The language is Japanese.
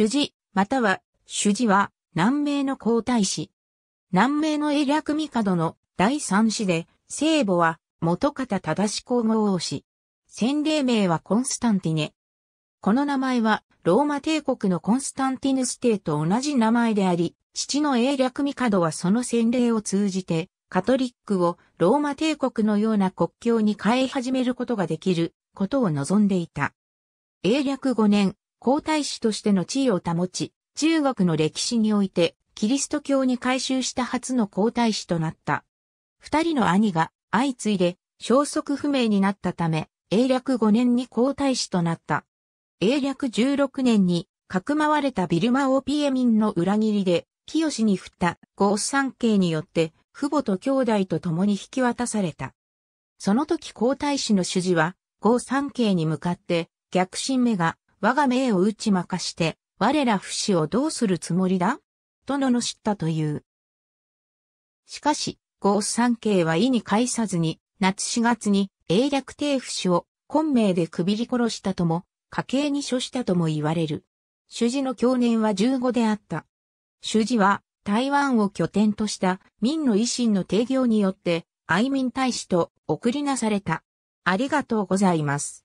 主事、または、主事は、南明の皇太子。南明の英略帝の第三子で、聖母は、元方正し皇后王子。洗礼名はコンスタンティネ。この名前は、ローマ帝国のコンスタンティヌス帝と同じ名前であり、父の英略帝はその洗礼を通じて、カトリックをローマ帝国のような国境に変え始めることができることを望んでいた。英略5年、皇太子としての地位を保ち、中国の歴史において、キリスト教に改宗した初の皇太子となった。二人の兄が相次いで消息不明になったため、英略5年に皇太子となった。英略16年に、かくまわれたビルマオピエミンの裏切りで、清に振ったゴー三景によって、父母と兄弟と共に引き渡された。その時皇太子の主事は、ゴー三景に向かって、逆進目が我が命を打ち負かして、我ら不死をどうするつもりだと罵ったという。しかし、ス三慶は意に介さずに、夏4月に、英略帝不死を、昆明でくびり殺したとも、家計に処したとも言われる。主事の去年は15であった。主事は、台湾を拠点とした民の維新の提供によって、愛民大使と送りなされた。ありがとうございます。